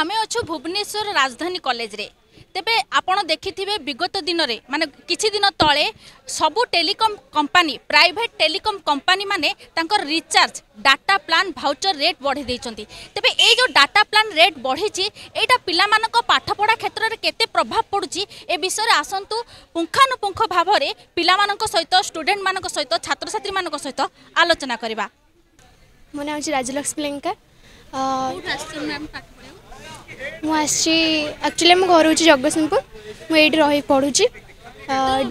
ଆମେ ଅଛୁ ଭୁବନେଶ୍ୱର ରାଜଧାନୀ କଲେଜରେ ତେବେ ଆପଣ ଦେଖିଥିବେ ବିଗତ ଦିନରେ ମାନେ କିଛି ଦିନ ତଳେ ସବୁ ଟେଲିକମ୍ କମ୍ପାନୀ ପ୍ରାଇଭେଟ୍ ଟେଲିକମ୍ କମ୍ପାନୀମାନେ ତାଙ୍କର recharge data plan voucher rate ବଢ଼େଇ ଦେଇଛନ୍ତି ତେବେ ଏଇ ଯେଉଁ ଡାଟା ପ୍ଲାନ୍ ରେଟ୍ ବଢ଼ିଛି ଏଇଟା ପିଲାମାନଙ୍କ ପାଠପଢ଼ା କ୍ଷେତ୍ରରେ କେତେ ପ୍ରଭାବ ପଡ଼ୁଛି ଏ ବିଷୟରେ ଆସନ୍ତୁ ପୁଙ୍ଖାନୁପୁଙ୍ଖ ଭାବରେ ପିଲାମାନଙ୍କ ସହିତ ଷ୍ଟୁଡେଣ୍ଟମାନଙ୍କ ସହିତ ଛାତ୍ରଛାତ୍ରୀମାନଙ୍କ ସହିତ ଆଲୋଚନା କରିବା ମୋ ନାଁ ହେଉଛି ରାଜଲକ୍ଷ୍ମୀ ଲେଙ୍କା ମୁଁ ଆସିଛି ଆକ୍ଚୁଆଲି ମୁଁ ଘର ହେଉଛି ଜଗତସିଂହପୁର ମୁଁ ଏଇଠି ରହି ପଢ଼ୁଛି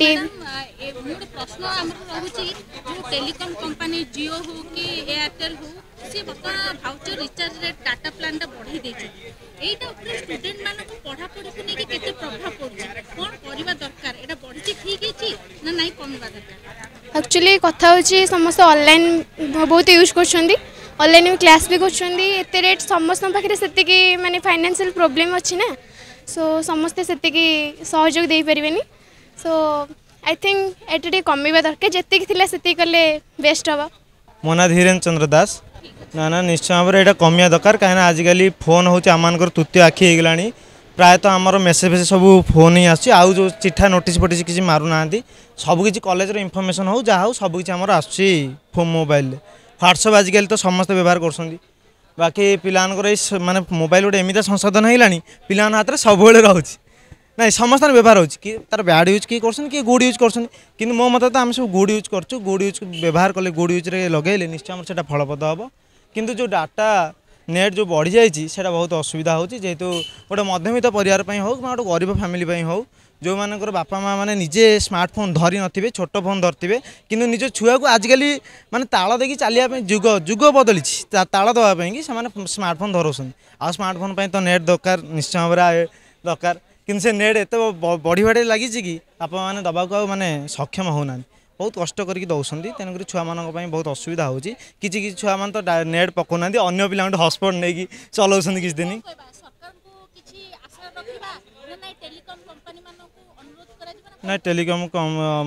ଡେ ଗୋଟେ ପ୍ରଶ୍ନ ଆମର ରହୁଛି ଯେଉଁ ଟେଲିକମ୍ କମ୍ପାନୀ ଜିଓ ହେଉ କି ଏୟାରଟେଲ୍ ହେଉ ସିଏ ବର୍ତ୍ତମାନ ଭାଉଚର ରିଚାର୍ଜ ରେଟ୍ ଡାଟା ପ୍ଲାନ୍ଟା ବଢ଼େଇ ଦେଇଛନ୍ତି ଏଇଟା ଉପରେ ଷ୍ଟୁଡେଣ୍ଟମାନଙ୍କୁ କେତେ ପ୍ରଭାବ ପଡ଼ୁଛି କ'ଣ କରିବା ଦରକାର ଏଇଟା ବଢ଼ିଛି ଠିକ୍ ହେଇଛି ନା ନାହିଁ କମିବା ଦରକାର ଆକ୍ଚୁଆଲି କଥା ହେଉଛି ସମସ୍ତେ ଅନଲାଇନ୍ ବହୁତ ୟୁଜ୍ କରୁଛନ୍ତି অনলাইন বি ক্লাস বি করছেন এত রেট সমস্ত পাখে সেতিকি মানে ফাইনান্সিয়াল প্রোবলেম অছি সো সমস্তে সেতিকি সহযোগ দিয়ে পারবে সো আই থিঙ্ক এটা টিকি কমিবা দরকার যেত লা কলে বেস্ট হব মো না ধীরেন চন্দ্র দাস না না নিশ্চয় ভাবে এটা কমিয়া দরকার কিনা আজকাল ফোন হচ্ছে আমার তৃতীয় আখি হয়ে গলা ପ୍ରାୟତଃ ଆମର ମେସେଜ୍ ଫେସେଜ୍ ସବୁ ଫୋନ୍ ହିଁ ଆସୁଛି ଆଉ ଯେଉଁ ଚିଠା ନୋଟିସ୍ ଫୋଟିସ୍ କିଛି ମାରୁନାହାନ୍ତି ସବୁକିଛି କଲେଜର ଇନଫର୍ମେସନ୍ ହେଉ ଯାହା ହେଉ ସବୁକିଛି ଆମର ଆସୁଛି ମୋବାଇଲରେ হোয়াটসঅ্যাপ আজকাল তো সমস্ত ব্যবহার করছেন বাকি পিলাঙ্কর এই মানে মোবাইল গোটে এমিতা সংশোধন হইলানি পিলা হাতের সবুলে রয়েছে না সমস্ত ব্যবহার হচ্ছে কি তার ব্যাড ইউজ কি করছেন কি গুড ইউজ করছেন কিন্তু মো মতে তো আমি সব গুড ইউজ করছু গুড ইউজ ব্যবহার কলে গুড ইউজ লগাইলে নিশ্চয় আমার সেটা ফলপ্রদ হব কিন্তু যে ডাটা নেট যে বড়ি যাই সেটা বহু অসুবিধা হচ্ছে যেহেতু গোটে মধ্যবিত্ত পরিবার হোক বা গোটে গরিব ফ্যামিলি হোক ଯେଉଁମାନଙ୍କର ବାପା ମାଆ ମାନେ ନିଜେ ସ୍ମାର୍ଟଫୋନ୍ ଧରି ନଥିବେ ଛୋଟ ଫୋନ୍ ଧରିଥିବେ କିନ୍ତୁ ନିଜ ଛୁଆକୁ ଆଜିକାଲି ମାନେ ତାଳ ଦେଇକି ଚାଲିବା ପାଇଁ ଯୁଗ ଯୁଗ ବଦଳିଛି ତାଳ ଦେବା ପାଇଁକି ସେମାନେ ସ୍ମାର୍ଟଫୋନ୍ ଧରାଉଛନ୍ତି ଆଉ ସ୍ମାର୍ଟଫୋନ୍ ପାଇଁ ତ ନେଟ୍ ଦରକାର ନିଶ୍ଚୟ ଭାବରେ ଦରକାର କିନ୍ତୁ ସେ ନେଟ୍ ଏତେ ବଢ଼ି ବଢ଼ି ଲାଗିଛି କି ବାପାମାନେ ଦେବାକୁ ଆଉ ମାନେ ସକ୍ଷମ ହେଉନାହାନ୍ତି ବହୁତ କଷ୍ଟ କରିକି ଦେଉଛନ୍ତି ତେଣୁକରି ଛୁଆମାନଙ୍କ ପାଇଁ ବହୁତ ଅସୁବିଧା ହେଉଛି କିଛି କିଛି ଛୁଆମାନେ ତ ନେଟ୍ ପକାଉନାହାନ୍ତି ଅନ୍ୟ ପିଲାଙ୍କଠୁ ହସ୍ପଟ୍ ନେଇକି ଚଲାଉଛନ୍ତି କିଛି ଦିନ ना टेलिकम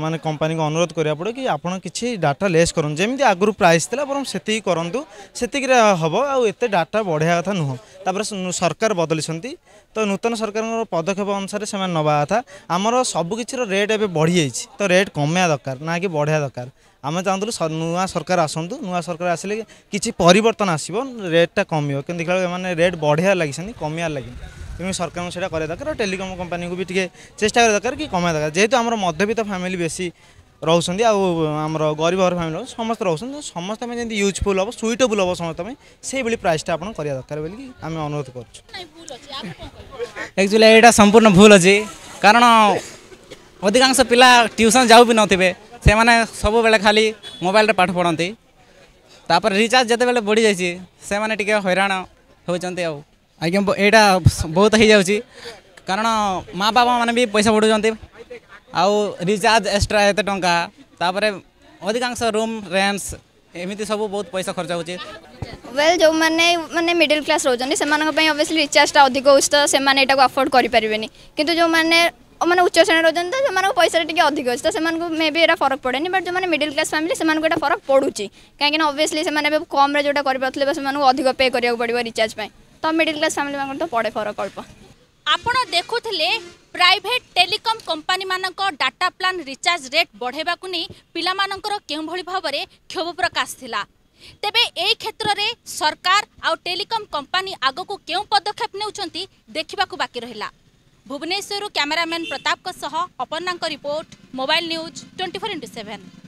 माने कंपानी को अनुरोध करा पड़े कि आपड़ किसी डाटा लेस कर जमी प्राइस था बर से करूँ से हम आते डाटा बढ़िया कथा नुह तापर सरकार बदली तो नूतन सरकार पदक्षेप अनुसार से नवा कथा आमर सबकिछ रेट ए बढ़ी तो रेट कमेया दरकार ना कि बढ़िया दरकार आम चाहूँ नूआ सरकार आसतु नूआ सरकार आसिले कि परिवर्तन आसो कम कि देखा मैंने रेट बढ़िया लगे कमिया लगे তেমনি সরকারকে সেটা করা দরকার টেলিকম কোম্পানিকে বি টিকিয়ে চেষ্টা করা দরকার কি কমা দরকার যেহেতু আমার মধ্যবিত্ত ফ্যামিলি বেশি রহুছেন আউ আমার গরিব ঘর ফ্যামিলি সমস্ত রহুছেন সমস্ত যেমন ইউজফুল হব সুইটেবল হব সমস্ত সেইভাবে প্রাইসটা আপনার করা দরকার বলি আমি অনুরোধ করছু একচুয়ালি এটা সম্পূর্ণ ভুল অছি কারণ অধিকাংশ পিলা টিউশন যাও বি নথিবে সেমানে সবুবেলে খালি মোবাইলরে পাঠ পড়তে তাপরে রিচার্জ যেতবে বড়ি যাইছি সেমানে টিকে হইরাণ হচ্ছেন আউ आज्ञा बहुत हो जा कारण माँ बाबा मैंने भी पैसा बढ़ुंट आउ रिचार्ज एक्सट्रा ये टापर अधिकांश रूम रेन्स एम सब बहुत पैसा खर्च हो वेल जो मैंने मैंने मिडिल क्लास रोचे अभीयसली रिचार्जटा अधिक होने को अफोर्ड करें कि जो मैंने मैंने उच्च श्रेणी रोज तो पैसा टी अधिक अच्छे तो से मे भी यहाँ फरक पड़े बट जो मैंने मिडिल क्लास फैमिली से फरक पड़ू कहीं अभीयसली कम्रे जो करते अधिक पे करा पड़ रिचार्ज पर ତ ମିଡ଼ିଲ୍ କ୍ଲାସ୍ ଫ୍ୟାମିଲିମାନଙ୍କର ତ ପଡ଼େ ଫରକ ଅଳ୍ପ ଆପଣ ଦେଖୁଥିଲେ ପ୍ରାଇଭେଟ୍ ଟେଲିକମ୍ କମ୍ପାନୀମାନଙ୍କ ଡାଟା ପ୍ଲାନ୍ ରିଚାର୍ଜ ରେଟ୍ ବଢ଼ାଇବାକୁ ନେଇ ପିଲାମାନଙ୍କର କେଉଁଭଳି ଭାବରେ କ୍ଷୋଭ ପ୍ରକାଶ ଥିଲା ତେବେ ଏହି କ୍ଷେତ୍ରରେ ସରକାର ଆଉ ଟେଲିକମ୍ କମ୍ପାନୀ ଆଗକୁ କେଉଁ ପଦକ୍ଷେପ ନେଉଛନ୍ତି ଦେଖିବାକୁ ବାକି ରହିଲା ଭୁବନେଶ୍ୱରରୁ କ୍ୟାମେରାମ୍ୟାନ୍ ପ୍ରତାପଙ୍କ ସହ ଅପର୍ଣ୍ଣାଙ୍କ report mobile news twenty four into seven